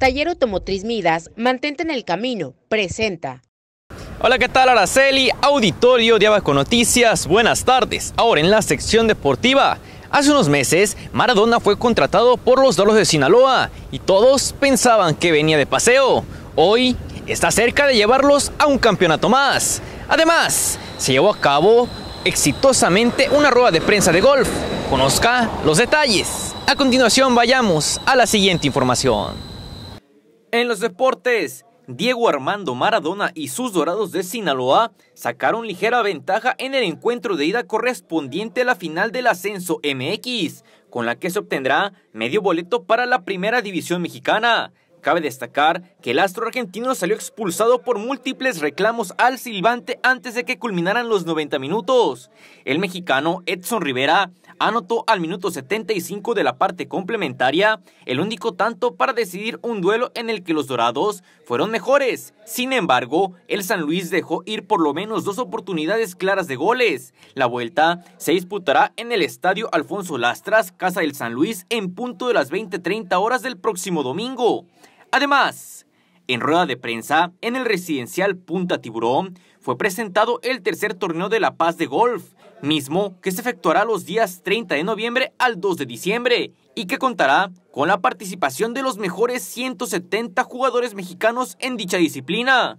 Taller Automotriz Midas, mantente en el camino, presenta. Hola, ¿qué tal Araceli? Auditorio de Abajo Noticias, buenas tardes. Ahora en la sección deportiva. Hace unos meses, Maradona fue contratado por los Dolos de Sinaloa y todos pensaban que venía de paseo. Hoy está cerca de llevarlos a un campeonato más. Además, se llevó a cabo exitosamente una rueda de prensa de golf. Conozca los detalles. A continuación, vayamos a la siguiente información. En los deportes, Diego Armando Maradona y sus Dorados de Sinaloa sacaron ligera ventaja en el encuentro de ida correspondiente a la final del ascenso MX, con la que se obtendrá medio boleto para la primera división mexicana. Cabe destacar que el astro argentino salió expulsado por múltiples reclamos al silbante antes de que culminaran los 90 minutos. El mexicano Edson Rivera anotó al minuto 75 de la parte complementaria el único tanto para decidir un duelo en el que los dorados fueron mejores. Sin embargo, el San Luis dejó ir por lo menos dos oportunidades claras de goles. La vuelta se disputará en el estadio Alfonso Lastras, Casa del San Luis, en punto de las 20:30 horas del próximo domingo. Además, en rueda de prensa, en el residencial Punta Tiburón, fue presentado el tercer torneo de La Paz de Golf, mismo que se efectuará los días 30 de noviembre al 2 de diciembre y que contará con la participación de los mejores 170 jugadores mexicanos en dicha disciplina.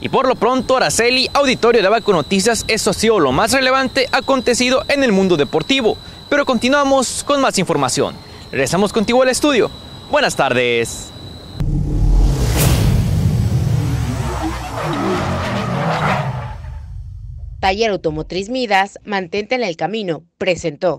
Y por lo pronto, Araceli, auditorio de Abaco Noticias, eso ha sido lo más relevante acontecido en el mundo deportivo. Pero continuamos con más información. Regresamos contigo al estudio. Buenas tardes. Taller Automotriz Midas, mantente en el camino, presentó.